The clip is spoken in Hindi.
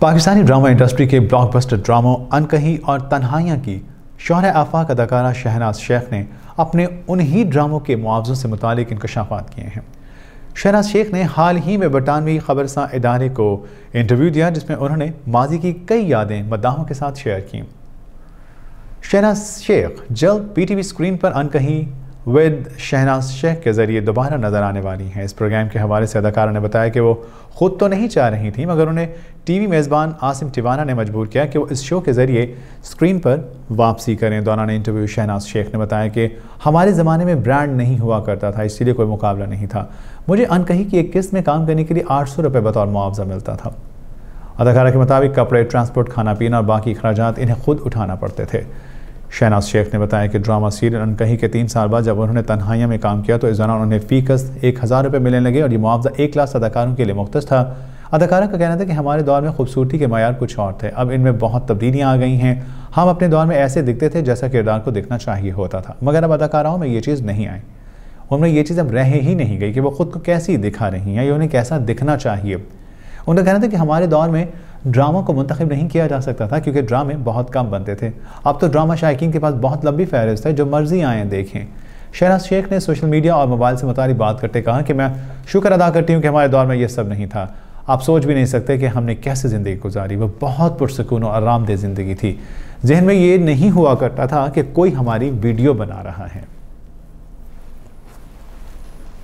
पाकिस्तानी ड्रामा इंडस्ट्री के ब्लॉकबस्टर ड्रामों अनकही और तन्हाइयाँ की शहर आफाक अदाकारा शहनाज शेख ने अपने उन्हीं ड्रामों के मुआवजों से मुतक इंकशाफात किए हैं शहनाज शेख ने हाल ही में बरतानवी खबरसा इदारे को इंटरव्यू दिया जिसमें उन्होंने माजी की कई यादें मद्दाहों के साथ शेयर की शहनाज शेख जल्द पी टी वी स्क्रीन पर अनकहीं विद शहनाज शेख के ज़रिए दोबारा नज़र आने वाली हैं इस प्रोग्राम के हवाले से अदाकारा ने बताया कि वो खुद तो नहीं चाह रही थी मगर उन्हें टीवी मेज़बान आसिम टिवाना ने मजबूर किया कि वो इस शो के ज़रिए स्क्रीन पर वापसी करें दौरान इंटरव्यू शहनाज शेख ने बताया कि हमारे ज़माने में ब्रांड नहीं हुआ करता था इसीलिए कोई मुकाबला नहीं था मुझे अनकही की एक किस्त में काम करने के लिए आठ सौ रुपये बतौर मुआवजा मिलता था अदाकारा के मुताबिक कपड़े ट्रांसपोर्ट खाना पीना और बाकी अखराज इन्हें खुद उठाना पड़ते थे शहनाज शेख ने बताया कि ड्रामा सीरियल अनकहीं के तीन साल बाद जब उन्होंने तनहाइया में काम किया तो इस दौरान उन्हें फ़ी एक हज़ार रुपये मिलने लगे और ये मुआवजा एक लाख अदाकारों के लिए मुख्त था अदाकारा का कहना था कि हमारे दौर में खूबसूरती के मैार कुछ और थे अब इनमें बहुत तब्दीलियाँ आ गई हैं हम अपने दौर में ऐसे दिखते थे जैसा किरदार को दिखना चाहिए होता था मगर अब अदाकाराओं में ये चीज़ नहीं आई उनमें ये चीज़ अब रह ही नहीं गई कि वो खुद को कैसी दिखा रही हैं या उन्हें कैसा दिखना चाहिए उनका कहना था कि हमारे दौर में ड्रामा को मुंतखब नहीं किया जा सकता था क्योंकि ड्रामे बहुत कम बनते थे अब तो ड्रामा शायक के पास बहुत लंबी फहरिस्त है जो मर्जी आएँ देखें शहराज शेख ने सोशल मीडिया और मोबाइल से मुतारी बात करते कहा कि मैं शुक्र अदा करती हूँ कि हमारे दौर में यह सब नहीं था आप सोच भी नहीं सकते कि हमने कैसे ज़िंदगी गुजारी वह बहुत पुरसकून और आरामदेह ज़िंदगी थी जहन में ये नहीं हुआ करता था कि कोई हमारी वीडियो बना रहा है